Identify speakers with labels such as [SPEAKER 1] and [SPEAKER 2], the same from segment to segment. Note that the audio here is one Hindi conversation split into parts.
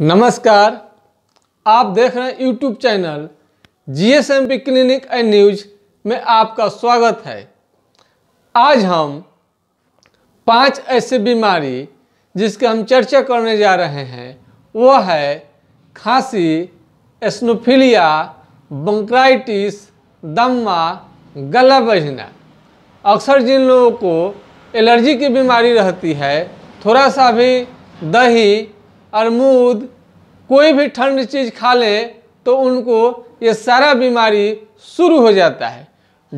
[SPEAKER 1] नमस्कार आप देख रहे हैं YouTube channel G S M P clinic and news में आपका स्वागत है आज हम पांच ऐसे बीमारी जिसकी हम चर्चा करने जा रहे हैं वो है खांसी एस्नोफिलिया बंक्राइटिस दम्मा गला बजना अक्सर जिन लोगों को एलर्जी की बीमारी रहती है थोड़ा सा भी दही अरमूद कोई भी ठंड चीज़ खा लें तो उनको ये सारा बीमारी शुरू हो जाता है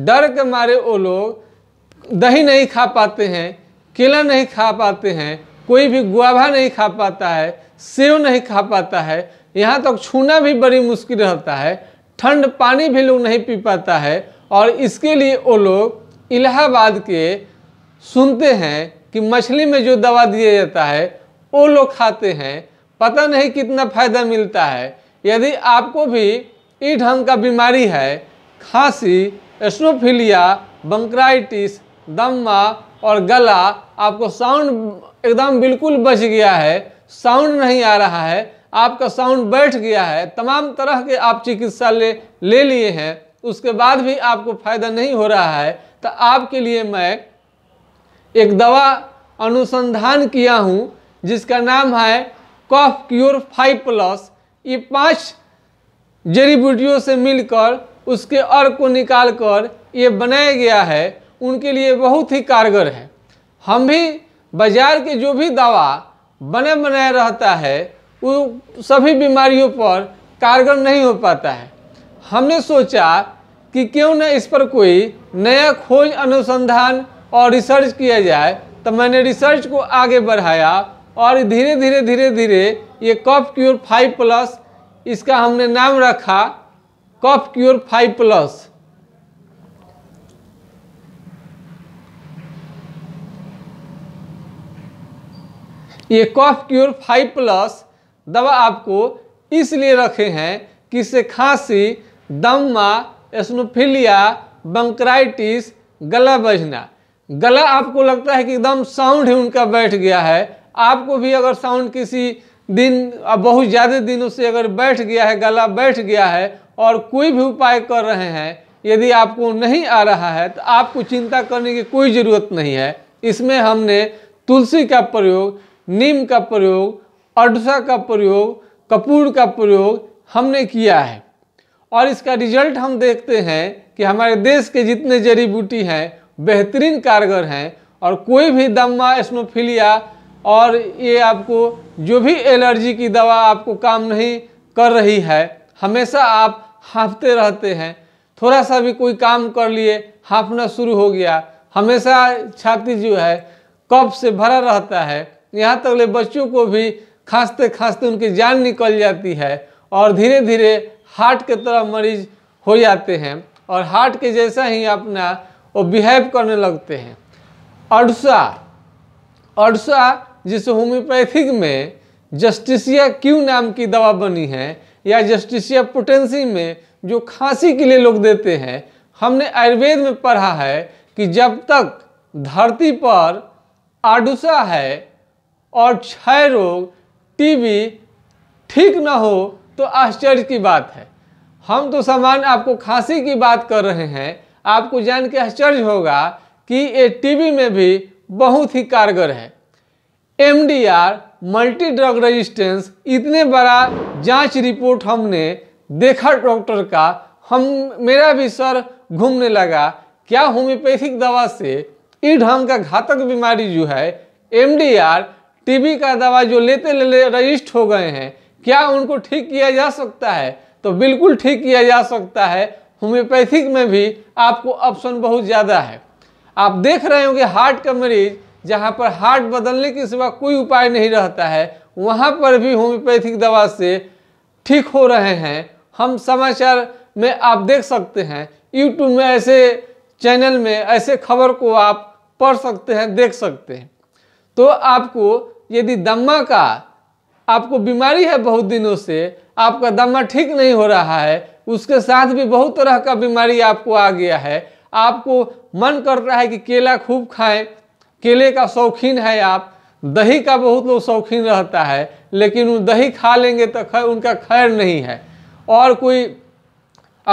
[SPEAKER 1] डर के मारे वो लोग दही नहीं खा पाते हैं केला नहीं खा पाते हैं कोई भी गुआभा नहीं खा पाता है सेव नहीं खा पाता है यहाँ तक तो छूना भी बड़ी मुश्किल रहता है ठंड पानी भी लोग नहीं पी पाता है और इसके लिए वो लोग इलाहाबाद के सुनते हैं कि मछली में जो दवा दिया जाता है वो लोग खाते हैं पता नहीं कितना फायदा मिलता है यदि आपको भी ई ढंग का बीमारी है खांसी एस्नोफिलिया बंक्राइटिस दम्मा और गला आपको साउंड एकदम बिल्कुल बच गया है साउंड नहीं आ रहा है आपका साउंड बैठ गया है तमाम तरह के आप चिकित्सा ले ले लिए हैं उसके बाद भी आपको फायदा नहीं हो रहा है तो आपके लिए मैं एक दवा अनुसंधान किया हूँ जिसका नाम है कॉफ क्योर फाइव प्लस ये पांच जड़ी बूटियों से मिलकर उसके अर्क को निकाल कर ये बनाया गया है उनके लिए बहुत ही कारगर है हम भी बाजार के जो भी दवा बने बनाए रहता है वो सभी बीमारियों पर कारगर नहीं हो पाता है हमने सोचा कि क्यों न इस पर कोई नया खोज अनुसंधान और रिसर्च किया जाए तो मैंने रिसर्च को आगे बढ़ाया और धीरे धीरे धीरे धीरे ये कफ क्योर फाइव प्लस इसका हमने नाम रखा कफ क्योर फाइव प्लस ये कफ क्योर फाइव प्लस दवा आपको इसलिए रखे हैं कि इससे खांसी दम्मा एस्नोफिलिया बंक्राइटिस गला बजना गला आपको लगता है कि एकदम साउंड ही उनका बैठ गया है आपको भी अगर साउंड किसी दिन बहुत ज़्यादा दिनों से अगर बैठ गया है गला बैठ गया है और कोई भी उपाय कर रहे हैं यदि आपको नहीं आ रहा है तो आपको चिंता करने की कोई ज़रूरत नहीं है इसमें हमने तुलसी का प्रयोग नीम का प्रयोग अडसा का प्रयोग कपूर का प्रयोग हमने किया है और इसका रिजल्ट हम देखते हैं कि हमारे देश के जितने जड़ी बूटी हैं बेहतरीन कारगर हैं और कोई भी दम्मा स्नोफिलिया और ये आपको जो भी एलर्जी की दवा आपको काम नहीं कर रही है हमेशा आप हाँफते रहते हैं थोड़ा सा भी कोई काम कर लिए हाँफना शुरू हो गया हमेशा छाती जो है कफ से भरा रहता है यहाँ तक ले बच्चों को भी खांसते खांसते उनकी जान निकल जाती है और धीरे धीरे हार्ट के तरह मरीज हो जाते हैं और हार्ट के जैसा ही अपना वो बिहेव करने लगते हैं अड़सा अड़सा जिस होम्योपैथिक में जस्टिसिया क्यू नाम की दवा बनी है या जस्टिसिया पोटेंसी में जो खांसी के लिए लोग देते हैं हमने आयुर्वेद में पढ़ा है कि जब तक धरती पर आडुसा है और क्षय रोग टीबी ठीक ना हो तो आश्चर्य की बात है हम तो सामान्य आपको खांसी की बात कर रहे हैं आपको जान के आश्चर्य होगा कि ये टीबी में भी बहुत ही कारगर है M D R multi drug resistance इतने बड़ा जांच रिपोर्ट हमने देखा डॉक्टर का हम मेरा भी सर घूमने लगा क्या होम्योपैथिक दवा से ई ढंग का घातक बीमारी जो है एम डी आर बी का दवा जो लेते ले रजिस्ट हो गए हैं क्या उनको ठीक किया जा सकता है तो बिल्कुल ठीक किया जा सकता है होम्योपैथिक में भी आपको ऑप्शन बहुत ज़्यादा है आप देख रहे होंगे हार्ट का मरीज़ जहाँ पर हार्ट बदलने के सिवा कोई उपाय नहीं रहता है वहाँ पर भी होम्योपैथिक दवा से ठीक हो रहे हैं हम समाचार में आप देख सकते हैं यूट्यूब में ऐसे चैनल में ऐसे खबर को आप पढ़ सकते हैं देख सकते हैं तो आपको यदि दम्मा का आपको बीमारी है बहुत दिनों से आपका दम्मा ठीक नहीं हो रहा है उसके साथ भी बहुत तरह का बीमारी आपको आ गया है आपको मन कर रहा है कि केला खूब खाएं केले का शौकीन है आप दही का बहुत लोग शौकीन रहता है लेकिन वो दही खा लेंगे तो खैर उनका खैर नहीं है और कोई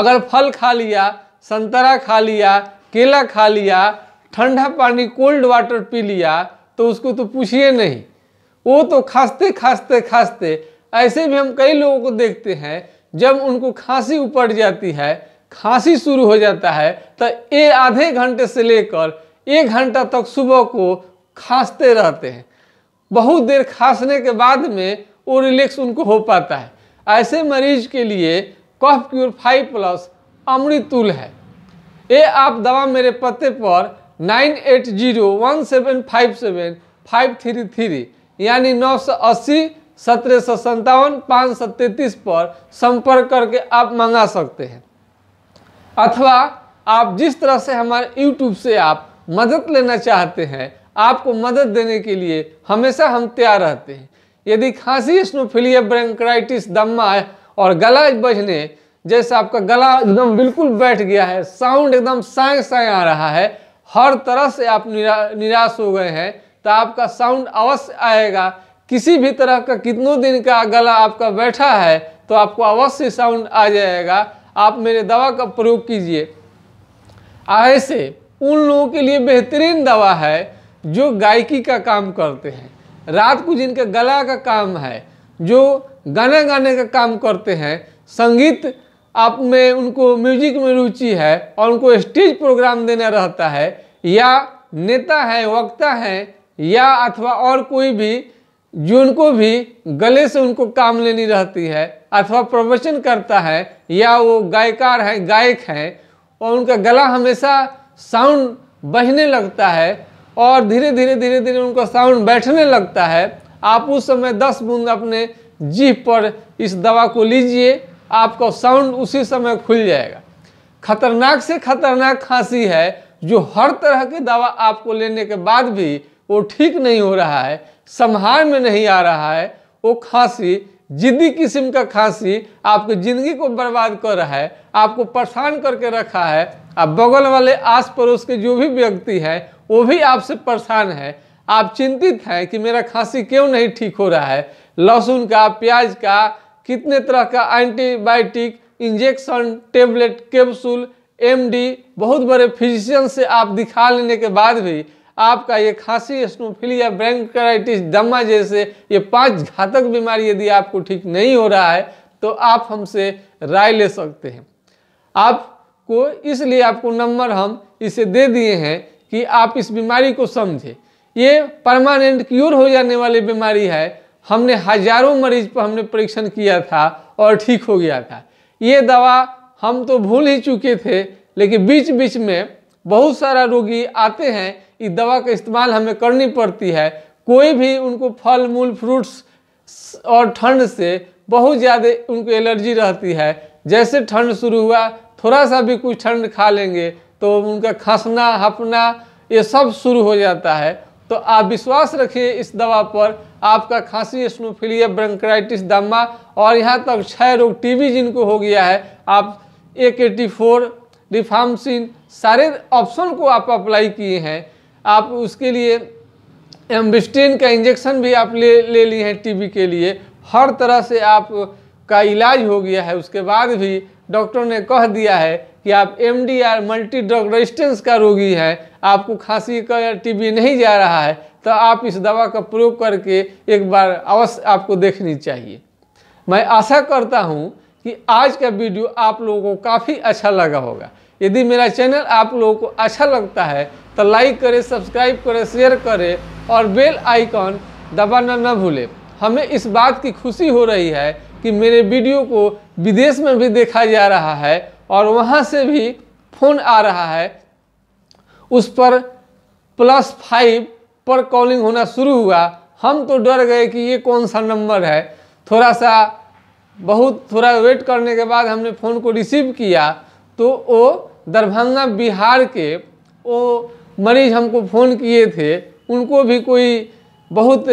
[SPEAKER 1] अगर फल खा लिया संतरा खा लिया केला खा लिया ठंडा पानी कोल्ड वाटर पी लिया तो उसको तो पूछिए नहीं वो तो खांसते खांसते खांसते ऐसे भी हम कई लोगों को देखते हैं जब उनको खांसी उपड़ जाती है खांसी शुरू हो जाता है तो ये आधे घंटे से लेकर एक घंटा तक सुबह को खांसते रहते हैं बहुत देर खांसने के बाद में वो रिलैक्स उनको हो पाता है ऐसे मरीज के लिए कफ क्यूर फाइव प्लस अमृतुल है ये आप दवा मेरे पते पर nine eight zero one seven five seven five three three यानी नौ सौ अस्सी सत्रह सौ सत्तावन पाँच सौ तैंतीस पर संपर्क करके आप मंगा सकते हैं अथवा आप जिस तरह से हमारे यूट्यूब से आप मदद लेना चाहते हैं आपको मदद देने के लिए हमेशा हम तैयार रहते हैं यदि खांसी स्नोफिलिया ब्रेंक्राइटिस दम्मा और गला बजने जैसे आपका गला एकदम बिल्कुल बैठ गया है साउंड एकदम साए साए आ रहा है हर तरह से आप निरा निराश हो गए हैं तो आपका साउंड अवश्य आएगा किसी भी तरह का कितनों दिन का गला आपका बैठा है तो आपको अवश्य साउंड आ जाएगा आप मेरे दवा का प्रयोग कीजिए ऐसे उन लोगों के लिए बेहतरीन दवा है जो गायकी का काम करते हैं रात को जिनका गला का काम है जो गाना गाने का काम करते हैं संगीत आप में उनको म्यूजिक में रुचि है और उनको स्टेज प्रोग्राम देना रहता है या नेता है वक्ता है या अथवा और कोई भी जो उनको भी गले से उनको काम लेनी रहती है अथवा प्रवचन करता है या वो गायकार हैं गायक हैं और उनका गला हमेशा साउंड बहने लगता है और धीरे धीरे धीरे धीरे उनका साउंड बैठने लगता है आप उस समय दस बूंद अपने जीभ पर इस दवा को लीजिए आपका साउंड उसी समय खुल जाएगा खतरनाक से खतरनाक खांसी है जो हर तरह की दवा आपको लेने के बाद भी वो ठीक नहीं हो रहा है संभाल में नहीं आ रहा है वो खांसी जिद्दी किस्म का खांसी आपकी ज़िंदगी को बर्बाद कर रहा है आपको परेशान करके रखा है अब बगल वाले आस पड़ोस के जो भी व्यक्ति है वो भी आपसे परेशान है आप चिंतित हैं कि मेरा खांसी क्यों नहीं ठीक हो रहा है लहसुन का प्याज का कितने तरह का antibiotic injection tablet capsule MD बहुत बड़े फिजिशियन से आप दिखा लेने के बाद भी आपका ये खांसी स्नोफिलिया ब्रेंकराइटिस दमा जैसे ये पांच घातक बीमारी यदि आपको ठीक नहीं हो रहा है तो आप हमसे राय ले सकते हैं आप को इसलिए आपको नंबर हम इसे दे दिए हैं कि आप इस बीमारी को समझें ये परमानेंट क्योर हो जाने वाली बीमारी है हमने हजारों मरीज पर हमने परीक्षण किया था और ठीक हो गया था ये दवा हम तो भूल ही चुके थे लेकिन बीच बीच में बहुत सारा रोगी आते हैं इस दवा का इस्तेमाल हमें करनी पड़ती है कोई भी उनको फल मूल फ्रूट्स और ठंड से बहुत ज़्यादा उनको एलर्जी रहती है जैसे ठंड शुरू हुआ थोड़ा सा भी कुछ ठंड खा लेंगे तो उनका खसना हपना ये सब शुरू हो जाता है तो आप विश्वास रखिए इस दवा पर आपका खांसी स्नोफिलिया ब्रंकराइटिस दमा और यहाँ तक क्षय रोग टीबी जिनको हो गया है आप ए के टी फोर रिफामसिन सारे ऑप्शन को आप अप्लाई किए हैं आप उसके लिए एम्बिस्टेन का इंजेक्शन भी आप ले ले लिए हैं टीबी के लिए हर तरह से आप का इलाज हो गया है उसके बाद भी डॉक्टर ने कह दिया है कि आप M D R multi drug resistance का रोगी है आपको खांसी का या टीबी नहीं जा रहा है तो आप इस दवा का प्रयोग करके एक बार अवश्य आपको देखनी चाहिए मैं आशा करता हूँ कि आज का वीडियो आप लोगों को काफ़ी अच्छा लगा होगा यदि मेरा चैनल आप लोगों को अच्छा लगता है तो लाइक करें सब्सक्राइब करें शेयर करें और बेल आइकॉन दबाना न भूलें हमें इस बात की खुशी हो रही है कि मेरे वीडियो को विदेश में भी देखा जा रहा है और वहाँ से भी फ़ोन आ रहा है उस पर प्लस फाइव पर कॉलिंग होना शुरू हुआ हम तो डर गए कि ये कौन सा नंबर है थोड़ा सा बहुत थोड़ा वेट करने के बाद हमने फ़ोन को रिसीव किया तो वो दरभंगा बिहार के वो मरीज हमको फ़ोन किए थे उनको भी कोई बहुत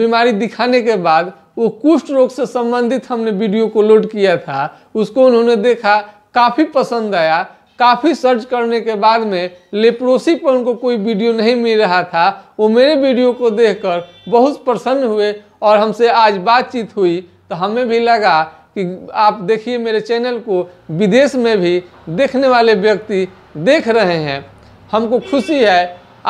[SPEAKER 1] बीमारी दिखाने के बाद वो कुष्ठ रोग से संबंधित हमने वीडियो को लोड किया था उसको उन्होंने देखा काफ़ी पसंद आया काफ़ी सर्च करने के बाद में लेप्रोसी पर उनको कोई वीडियो नहीं मिल रहा था वो मेरे वीडियो को देखकर बहुत प्रसन्न हुए और हमसे आज बातचीत हुई तो हमें भी लगा कि आप देखिए मेरे चैनल को विदेश में भी देखने वाले व्यक्ति देख रहे हैं हमको खुशी है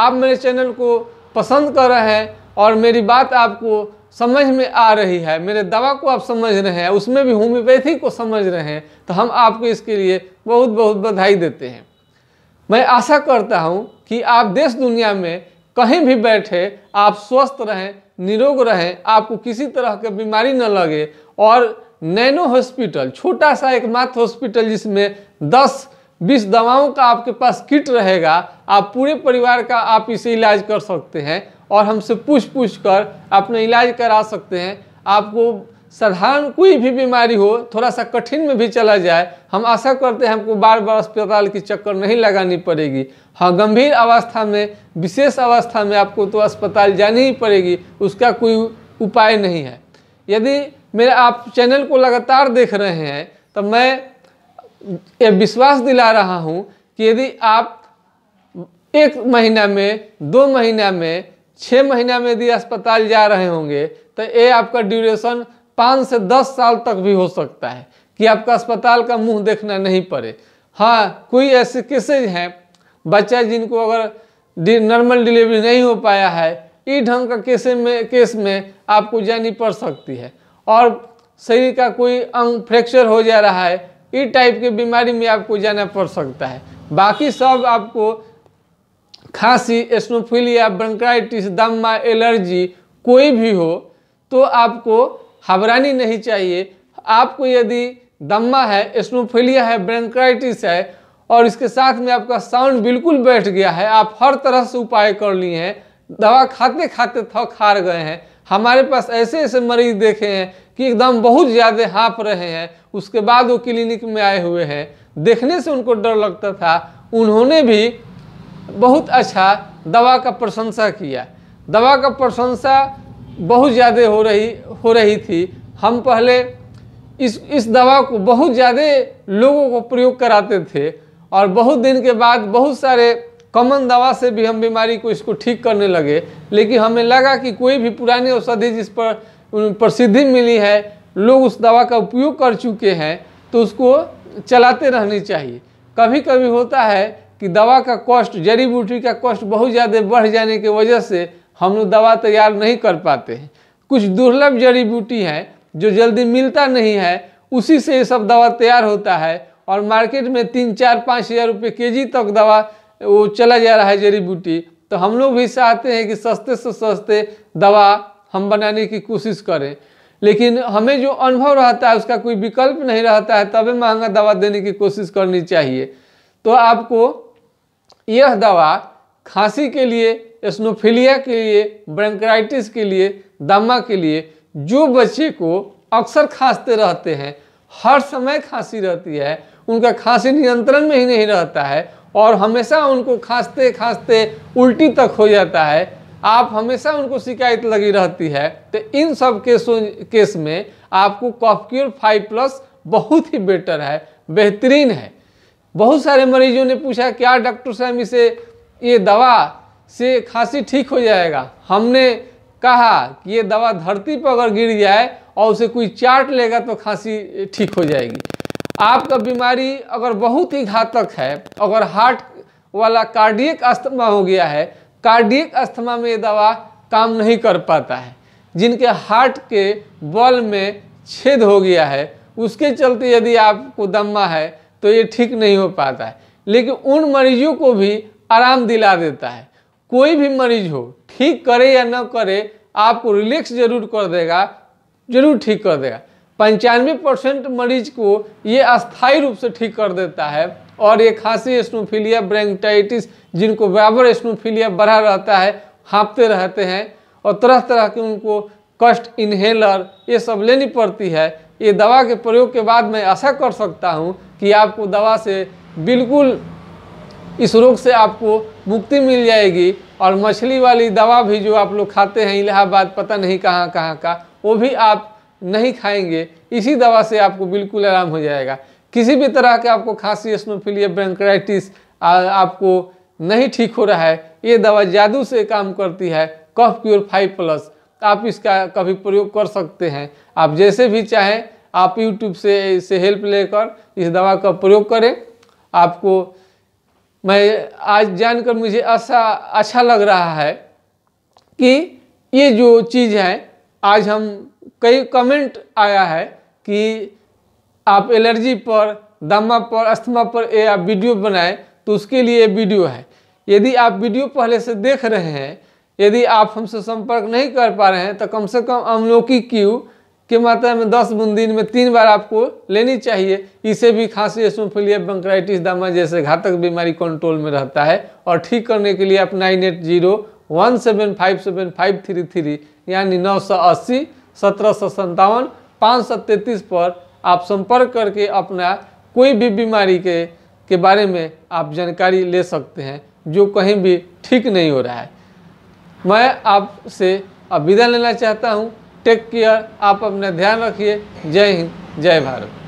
[SPEAKER 1] आप मेरे चैनल को पसंद कर रहे हैं और मेरी बात आपको समझ में आ रही है मेरे दवा को आप समझ रहे हैं उसमें भी होम्योपैथी को समझ रहे हैं तो हम आपको इसके लिए बहुत बहुत बधाई देते हैं मैं आशा करता हूँ कि आप देश दुनिया में कहीं भी बैठे आप स्वस्थ रहें निरोग रहें आपको किसी तरह की बीमारी न लगे और नैनो हॉस्पिटल छोटा सा एक मात्र हॉस्पिटल जिसमें 10 बीस दवाओं का आपके पास किट रहेगा आप पूरे परिवार का आप इसे इलाज कर सकते हैं और हमसे पूछ पूछ कर अपना इलाज करा सकते हैं आपको साधारण कोई भी बीमारी हो थोड़ा सा कठिन में भी चला जाए हम आशा करते हैं हमको बार बार अस्पताल की चक्कर नहीं लगानी पड़ेगी हाँ गंभीर अवस्था में विशेष अवस्था में आपको तो अस्पताल जानी ही पड़ेगी उसका कोई उपाय नहीं है यदि मेरे आप चैनल को लगातार देख रहे हैं तो मैं ये विश्वास दिला रहा हूँ कि यदि आप एक महीना में दो महीना में छः महीना में यदि अस्पताल जा रहे होंगे तो ये आपका ड्यूरेशन पाँच से दस साल तक भी हो सकता है कि आपका अस्पताल का मुंह देखना नहीं पड़े हाँ कोई ऐसे केसेज हैं बच्चा जिनको अगर नॉर्मल डिलीवरी नहीं हो पाया है इस ढंग का केस में केस में आपको जानी पड़ सकती है और शरीर का कोई अंग फ्रैक्चर हो जा रहा है इस टाइप की बीमारी में आपको जाना पड़ सकता है बाकी सब आपको खांसी एस्नोफिलिया ब्रंकाइटिस दम्मा एलर्जी कोई भी हो तो आपको घबरानी नहीं चाहिए आपको यदि दम्मा है एस्नोफिलिया है ब्रंकाइटिस है और इसके साथ में आपका साउंड बिल्कुल बैठ गया है आप हर तरह से उपाय कर लिए हैं दवा खाते खाते थक हार गए हैं हमारे पास ऐसे ऐसे मरीज देखे हैं कि एकदम बहुत ज़्यादा हाँप रहे हैं उसके बाद वो क्लिनिक में आए हुए हैं देखने से उनको डर लगता था उन्होंने भी बहुत अच्छा दवा का प्रशंसा किया दवा का प्रशंसा बहुत ज़्यादा हो रही हो रही थी हम पहले इस इस दवा को बहुत ज़्यादा लोगों को प्रयोग कराते थे और बहुत दिन के बाद बहुत सारे कॉमन दवा से भी हम बीमारी को इसको ठीक करने लगे लेकिन हमें लगा कि कोई भी पुरानी औषधि जिस पर प्रसिद्धि मिली है लोग उस दवा का उपयोग कर चुके हैं तो उसको चलाते रहनी चाहिए कभी कभी होता है कि दवा का कॉस्ट जड़ी बूटी का कॉस्ट बहुत ज़्यादा बढ़ जाने की वजह से हम लोग दवा तैयार नहीं कर पाते हैं कुछ दुर्लभ जड़ी बूटी है जो जल्दी मिलता नहीं है उसी से ये सब दवा तैयार होता है और मार्केट में तीन चार पाँच हज़ार रुपये के जी तक दवा वो चला जा रहा है जड़ी बूटी तो हम लोग भी चाहते हैं कि सस्ते से सस्ते दवा हम बनाने की कोशिश करें लेकिन हमें जो अनुभव रहता है उसका कोई विकल्प नहीं रहता है तभी महंगा दवा देने की कोशिश करनी चाहिए तो आपको यह दवा खांसी के लिए स्नोफिलिया के लिए ब्रंक्राइटिस के लिए दमा के लिए जो बच्चे को अक्सर खांसते रहते हैं हर समय खांसी रहती है उनका खांसी नियंत्रण में ही नहीं रहता है और हमेशा उनको खांसते खांसते उल्टी तक हो जाता है आप हमेशा उनको शिकायत लगी रहती है तो इन सब केसों केस में आपको कॉफक्योर फाइव प्लस बहुत ही बेटर है बेहतरीन है बहुत सारे मरीजों ने पूछा क्या डॉक्टर साहब इसे ये दवा से खांसी ठीक हो जाएगा हमने कहा कि ये दवा धरती पर अगर गिर जाए और उसे कोई चाट लेगा तो खांसी ठीक हो जाएगी आपका बीमारी अगर बहुत ही घातक है अगर हार्ट वाला कार्डियक अस्थमा हो गया है कार्डियक अस्थमा में ये दवा काम नहीं कर पाता है जिनके हार्ट के बॉल में छेद हो गया है उसके चलते यदि आपको दम्मा है तो ये ठीक नहीं हो पाता है लेकिन उन मरीजों को भी आराम दिला देता है कोई भी मरीज हो ठीक करे या ना करे आपको रिलैक्स जरूर कर देगा जरूर ठीक कर देगा पंचानवे परसेंट मरीज को ये अस्थायी रूप से ठीक कर देता है और ये खांसी स्नोफिलिया ब्रेंगटाइटिस जिनको बराबर स्नोफिलिया बढ़ा रहता है हाँपते रहते हैं और तरह तरह के उनको कष्ट इन्हेलर ये सब लेनी पड़ती है ये दवा के प्रयोग के बाद मैं आशा कर सकता हूँ कि आपको दवा से बिल्कुल इस रोग से आपको मुक्ति मिल जाएगी और मछली वाली दवा भी जो आप लोग खाते हैं इलाहाबाद पता नहीं कहाँ कहाँ का वो भी आप नहीं खाएंगे इसी दवा से आपको बिल्कुल आराम हो जाएगा किसी भी तरह के आपको खांसी स्नोफिलिया ब्रेंक्राइटिस आपको नहीं ठीक हो रहा है ये दवा जादू से काम करती है कफ प्योर फाइव प्लस आप इसका कभी प्रयोग कर सकते हैं आप जैसे भी चाहें आप यूट्यूब से इसे हेल्प लेकर इस दवा का प्रयोग करें आपको मैं आज जानकर मुझे ऐसा अच्छा लग रहा है कि ये जो चीज़ है आज हम कई कमेंट आया है कि आप एलर्जी पर दमा पर अस्थमा पर आप वीडियो बनाएं तो उसके लिए वीडियो है यदि आप वीडियो पहले से देख रहे हैं यदि आप हमसे संपर्क नहीं कर पा रहे हैं तो कम से कम अमलोकी क्यू के मात्रा में दस दिन में तीन बार आपको लेनी चाहिए इसे भी खांसी एसमोफिलिया बंक्राइटिस दामा जैसे घातक बीमारी कंट्रोल में रहता है और ठीक करने के लिए आप nine eight zero one seven five seven five three three यानी नौ सौ अस्सी सत्रह सौ सत्तावन पाँच सौ तैंतीस पर आप संपर्क करके अपना कोई भी बीमारी के के बारे में आप जानकारी ले सकते हैं जो कहीं भी ठीक नहीं हो रहा है मैं आपसे अब विदा लेना चाहता हूँ टेक केयर आप अपने ध्यान रखिए जय हिंद जय भारत